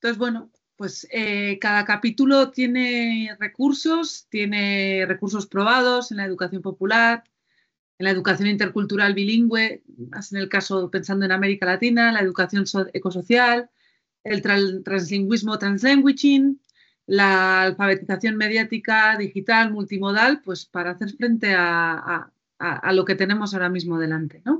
Entonces, bueno, pues eh, cada capítulo tiene recursos, tiene recursos probados en la educación popular, en la educación intercultural bilingüe, más en el caso pensando en América Latina, la educación ecosocial, el translingüismo, translanguaging, la alfabetización mediática, digital, multimodal, pues para hacer frente a, a lo que tenemos ahora mismo delante, ¿no?